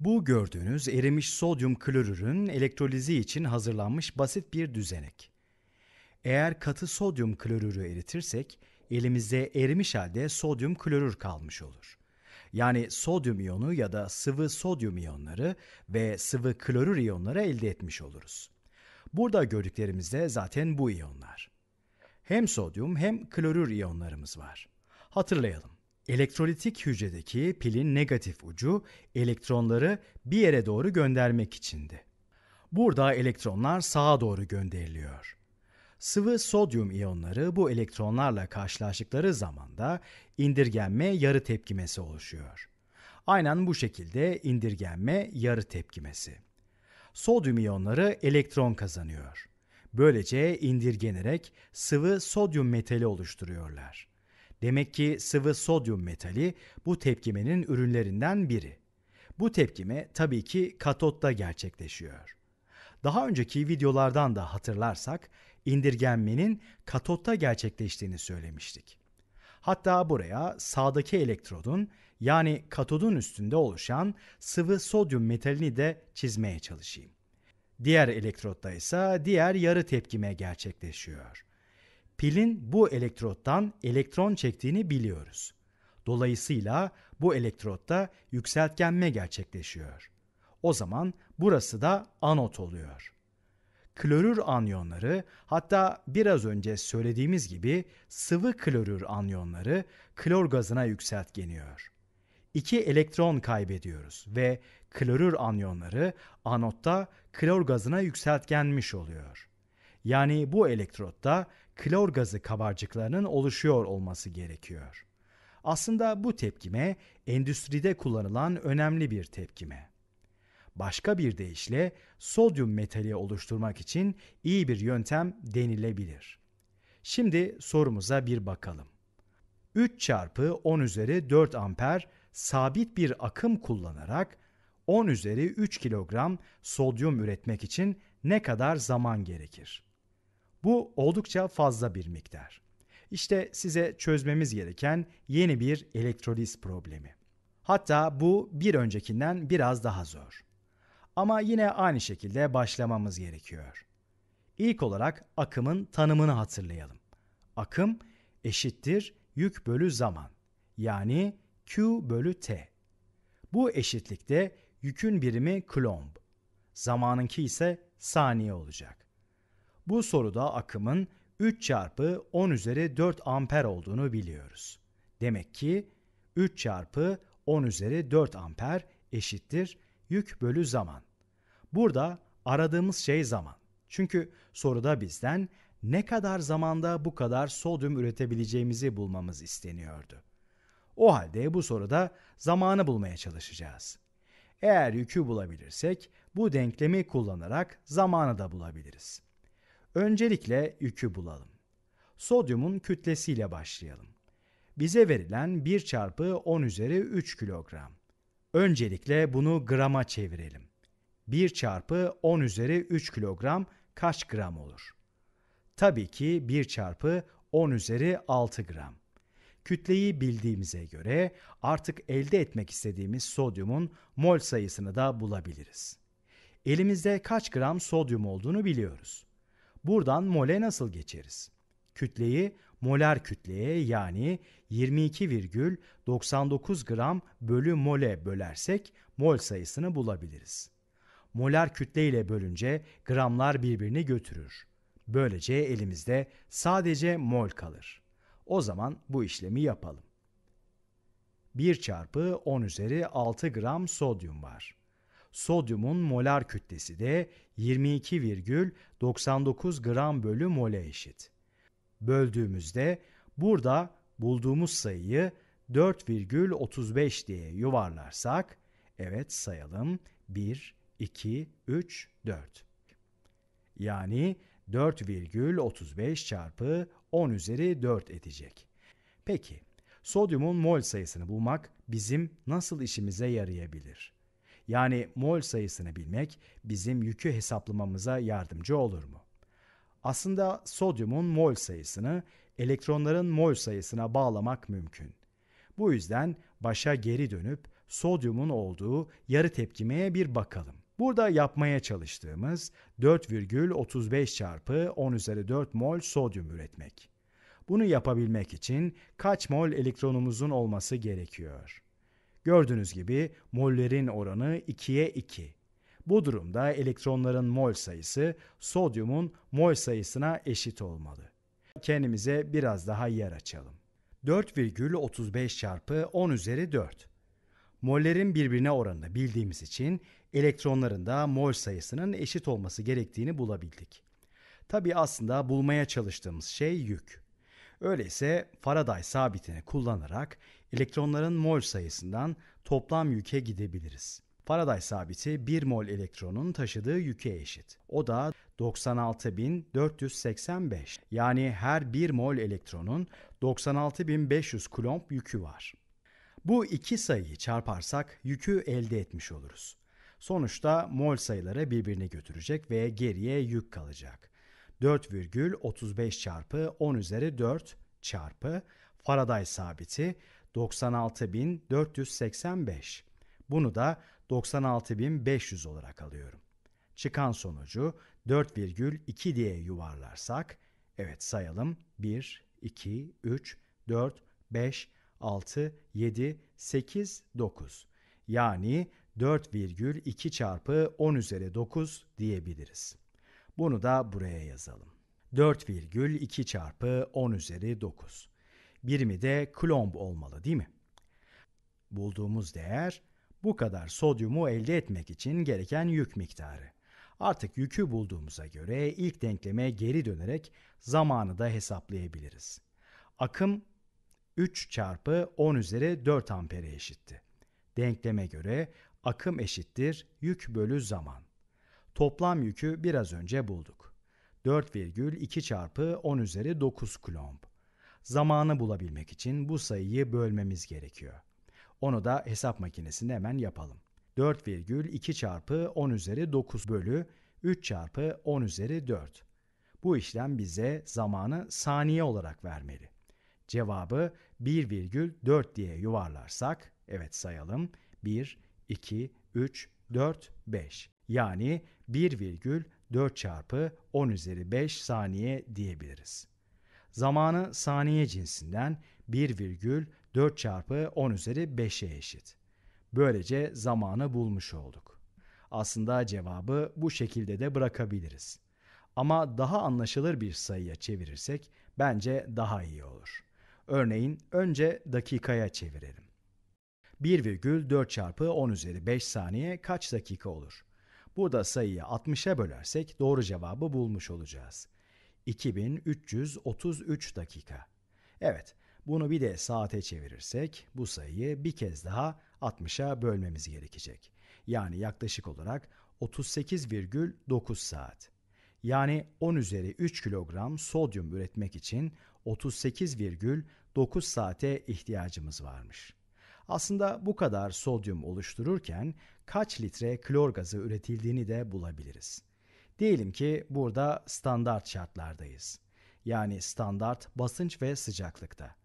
Bu gördüğünüz erimiş sodyum klorürün elektrolizi için hazırlanmış basit bir düzenek. Eğer katı sodyum klorürü eritirsek elimizde erimiş halde sodyum klorür kalmış olur. Yani sodyum iyonu ya da sıvı sodyum iyonları ve sıvı klorür iyonları elde etmiş oluruz. Burada gördüklerimiz de zaten bu iyonlar. Hem sodyum hem klorür iyonlarımız var. Hatırlayalım. Elektrolitik hücredeki pilin negatif ucu elektronları bir yere doğru göndermek içindi. Burada elektronlar sağa doğru gönderiliyor. Sıvı sodyum iyonları bu elektronlarla karşılaştıkları zaman da indirgenme yarı tepkimesi oluşuyor. Aynen bu şekilde indirgenme yarı tepkimesi. Sodyum iyonları elektron kazanıyor. Böylece indirgenerek sıvı sodyum metali oluşturuyorlar. Demek ki sıvı sodyum metali bu tepkimenin ürünlerinden biri. Bu tepkime tabii ki katotta gerçekleşiyor. Daha önceki videolardan da hatırlarsak indirgenmenin katotta gerçekleştiğini söylemiştik. Hatta buraya sağdaki elektrodun yani katodun üstünde oluşan sıvı sodyum metalini de çizmeye çalışayım. Diğer elektrotta ise diğer yarı tepkime gerçekleşiyor pilin bu elektrottan elektron çektiğini biliyoruz. Dolayısıyla bu elektrotta yükseltgenme gerçekleşiyor. O zaman burası da anot oluyor. Klorür anyonları hatta biraz önce söylediğimiz gibi sıvı klorür anyonları klor gazına yükseltgeniyor. İki elektron kaybediyoruz ve klorür anyonları anotta klor gazına yükseltgenmiş oluyor. Yani bu elektrotta klor gazı kabarcıklarının oluşuyor olması gerekiyor. Aslında bu tepkime endüstride kullanılan önemli bir tepkime. Başka bir deyişle sodyum metali oluşturmak için iyi bir yöntem denilebilir. Şimdi sorumuza bir bakalım. 3 çarpı 10 üzeri 4 amper sabit bir akım kullanarak 10 üzeri 3 kilogram sodyum üretmek için ne kadar zaman gerekir? Bu oldukça fazla bir miktar. İşte size çözmemiz gereken yeni bir elektroliz problemi. Hatta bu bir öncekinden biraz daha zor. Ama yine aynı şekilde başlamamız gerekiyor. İlk olarak akımın tanımını hatırlayalım. Akım eşittir yük bölü zaman yani Q bölü T. Bu eşitlikte yükün birimi klomb, zamanınki ise saniye olacak. Bu soruda akımın 3 çarpı 10 üzeri 4 amper olduğunu biliyoruz. Demek ki 3 çarpı 10 üzeri 4 amper eşittir yük bölü zaman. Burada aradığımız şey zaman. Çünkü soruda bizden ne kadar zamanda bu kadar sodyum üretebileceğimizi bulmamız isteniyordu. O halde bu soruda zamanı bulmaya çalışacağız. Eğer yükü bulabilirsek bu denklemi kullanarak zamanı da bulabiliriz. Öncelikle yükü bulalım. Sodyumun kütlesiyle başlayalım. Bize verilen 1 çarpı 10 üzeri 3 kilogram. Öncelikle bunu grama çevirelim. 1 çarpı 10 üzeri 3 kilogram kaç gram olur? Tabii ki 1 çarpı 10 üzeri 6 gram. Kütleyi bildiğimize göre artık elde etmek istediğimiz sodyumun mol sayısını da bulabiliriz. Elimizde kaç gram sodyum olduğunu biliyoruz. Buradan mole nasıl geçeriz? Kütleyi molar kütleye yani 22,99 gram bölü mole bölersek mol sayısını bulabiliriz. Molar kütle ile bölünce gramlar birbirini götürür. Böylece elimizde sadece mol kalır. O zaman bu işlemi yapalım. 1 çarpı 10 üzeri 6 gram sodyum var. Sodyumun molar kütlesi de 22,99 gram bölü mole eşit. Böldüğümüzde burada bulduğumuz sayıyı 4,35 diye yuvarlarsak, evet sayalım 1, 2, 3, 4. Yani 4,35 çarpı 10 üzeri 4 edecek. Peki, sodyumun mol sayısını bulmak bizim nasıl işimize yarayabilir? yani mol sayısını bilmek bizim yükü hesaplamamıza yardımcı olur mu? Aslında sodyumun mol sayısını elektronların mol sayısına bağlamak mümkün. Bu yüzden başa geri dönüp sodyumun olduğu yarı tepkimeye bir bakalım. Burada yapmaya çalıştığımız 4,35 çarpı 10 üzeri 4 mol sodyum üretmek. Bunu yapabilmek için kaç mol elektronumuzun olması gerekiyor? Gördüğünüz gibi mollerin oranı 2'ye 2. Bu durumda elektronların mol sayısı sodyumun mol sayısına eşit olmalı. Kendimize biraz daha yer açalım. 4,35 çarpı 10 üzeri 4. Mollerin birbirine oranını bildiğimiz için elektronların da mol sayısının eşit olması gerektiğini bulabildik. Tabi aslında bulmaya çalıştığımız şey yük. Öyleyse Faraday sabitini kullanarak elektronların mol sayısından toplam yüke gidebiliriz. Faraday sabiti 1 mol elektronun taşıdığı yüke eşit. O da 96.485. Yani her 1 mol elektronun 96.500 kulomb yükü var. Bu iki sayıyı çarparsak yükü elde etmiş oluruz. Sonuçta mol sayıları birbirine götürecek ve geriye yük kalacak. 4,35 çarpı 10 üzeri 4 çarpı Faraday sabiti 96.485. Bunu da 96.500 olarak alıyorum. Çıkan sonucu 4,2 diye yuvarlarsak, evet sayalım 1, 2, 3, 4, 5, 6, 7, 8, 9. Yani 4,2 çarpı 10 üzeri 9 diyebiliriz. Bunu da buraya yazalım. 4,2 çarpı 10 üzeri 9 birimi de klomb olmalı değil mi? Bulduğumuz değer bu kadar sodyumu elde etmek için gereken yük miktarı. Artık yükü bulduğumuza göre ilk denkleme geri dönerek zamanı da hesaplayabiliriz. Akım 3 çarpı 10 üzeri 4 ampere eşitti. Denkleme göre akım eşittir yük bölü zaman. Toplam yükü biraz önce bulduk. 4,2 çarpı 10 üzeri 9 kulomb. Zamanı bulabilmek için bu sayıyı bölmemiz gerekiyor. Onu da hesap makinesinde hemen yapalım. 4,2 çarpı 10 üzeri 9 bölü 3 çarpı 10 üzeri 4. Bu işlem bize zamanı saniye olarak vermeli. Cevabı 1,4 diye yuvarlarsak, evet sayalım, 1, 2, 3, 4, 5. Yani 1,4 çarpı 10 üzeri 5 saniye diyebiliriz zamanı saniye cinsinden 1,4 çarpı 10 üzeri 5'e eşit. Böylece zamanı bulmuş olduk. Aslında cevabı bu şekilde de bırakabiliriz. Ama daha anlaşılır bir sayıya çevirirsek bence daha iyi olur. Örneğin önce dakikaya çevirelim. 1,4 çarpı 10 üzeri 5 saniye kaç dakika olur? Burada sayıyı 60'a bölersek doğru cevabı bulmuş olacağız. 2333 dakika. Evet, bunu bir de saate çevirirsek bu sayıyı bir kez daha 60'a bölmemiz gerekecek. Yani yaklaşık olarak 38,9 saat. Yani 10 üzeri 3 kilogram sodyum üretmek için 38,9 saate ihtiyacımız varmış. Aslında bu kadar sodyum oluştururken kaç litre klor gazı üretildiğini de bulabiliriz. Diyelim ki burada standart şartlardayız. Yani standart basınç ve sıcaklıkta.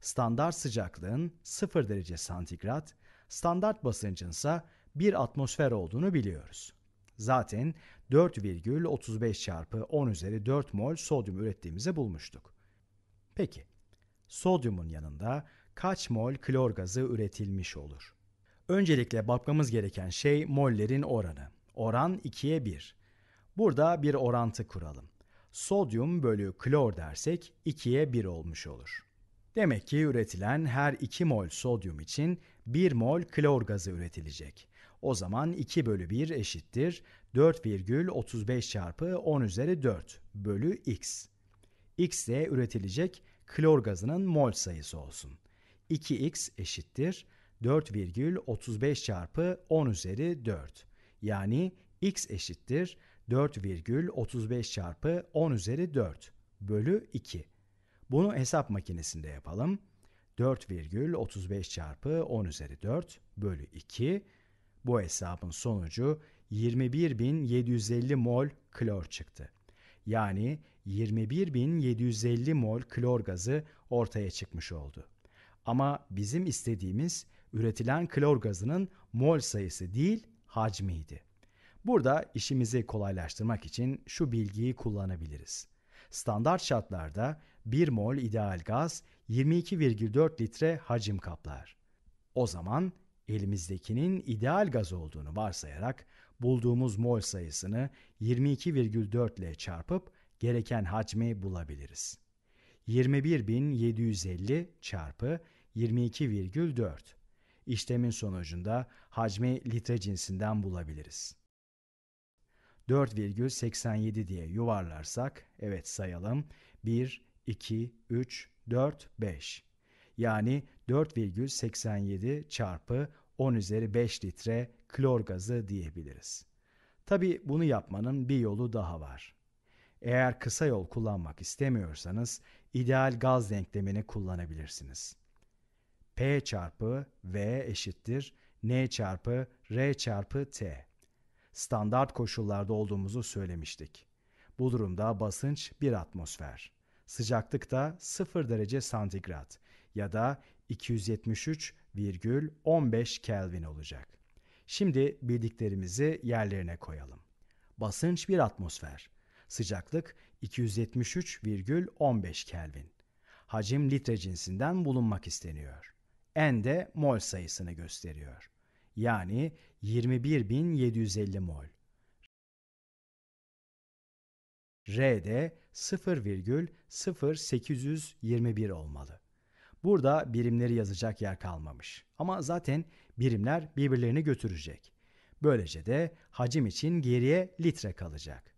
Standart sıcaklığın 0 derece santigrat, standart basıncın ise 1 atmosfer olduğunu biliyoruz. Zaten 4,35 çarpı 10 üzeri 4 mol sodyum ürettiğimizi bulmuştuk. Peki, sodyumun yanında kaç mol klor gazı üretilmiş olur? Öncelikle bakmamız gereken şey mollerin oranı. Oran 2'ye 1. Burada bir orantı kuralım. Sodyum bölü klor dersek 2'ye 1 olmuş olur. Demek ki üretilen her 2 mol sodyum için 1 mol klor gazı üretilecek. O zaman 2 bölü 1 eşittir 4,35 çarpı 10 üzeri 4 bölü x. x de üretilecek klor gazının mol sayısı olsun. 2x eşittir 4,35 çarpı 10 üzeri 4. Yani x eşittir 4,35 çarpı 10 üzeri 4 bölü 2. Bunu hesap makinesinde yapalım. 4,35 çarpı 10 üzeri 4 bölü 2. Bu hesabın sonucu 21.750 mol klor çıktı. Yani 21.750 mol klor gazı ortaya çıkmış oldu. Ama bizim istediğimiz üretilen klor gazının mol sayısı değil hacmiydi. Burada işimizi kolaylaştırmak için şu bilgiyi kullanabiliriz. Standart şartlarda 1 mol ideal gaz 22,4 litre hacim kaplar. O zaman elimizdekinin ideal gaz olduğunu varsayarak bulduğumuz mol sayısını 22,4 ile çarpıp gereken hacmi bulabiliriz. 21.750 çarpı 22,4 İşlemin sonucunda hacmi litre cinsinden bulabiliriz. 4,87 diye yuvarlarsak, evet sayalım, 1, 2, 3, 4, 5. Yani 4,87 çarpı 10 üzeri 5 litre klor gazı diyebiliriz. Tabi bunu yapmanın bir yolu daha var. Eğer kısa yol kullanmak istemiyorsanız ideal gaz denklemini kullanabilirsiniz. P çarpı V eşittir N çarpı R çarpı T standart koşullarda olduğumuzu söylemiştik. Bu durumda basınç 1 atmosfer, sıcaklık da 0 derece santigrat ya da 273,15 Kelvin olacak. Şimdi bildiklerimizi yerlerine koyalım. Basınç 1 atmosfer, sıcaklık 273,15 Kelvin. Hacim litre cinsinden bulunmak isteniyor. N de mol sayısını gösteriyor yani 21.750 mol. R de 0,0821 olmalı. Burada birimleri yazacak yer kalmamış. Ama zaten birimler birbirlerini götürecek. Böylece de hacim için geriye litre kalacak.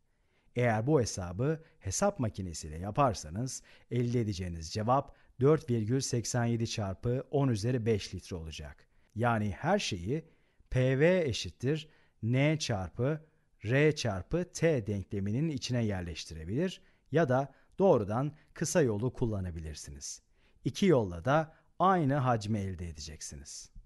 Eğer bu hesabı hesap makinesiyle yaparsanız elde edeceğiniz cevap 4,87 çarpı 10 üzeri 5 litre olacak yani her şeyi PV eşittir N çarpı R çarpı T denkleminin içine yerleştirebilir ya da doğrudan kısa yolu kullanabilirsiniz. İki yolla da aynı hacmi elde edeceksiniz.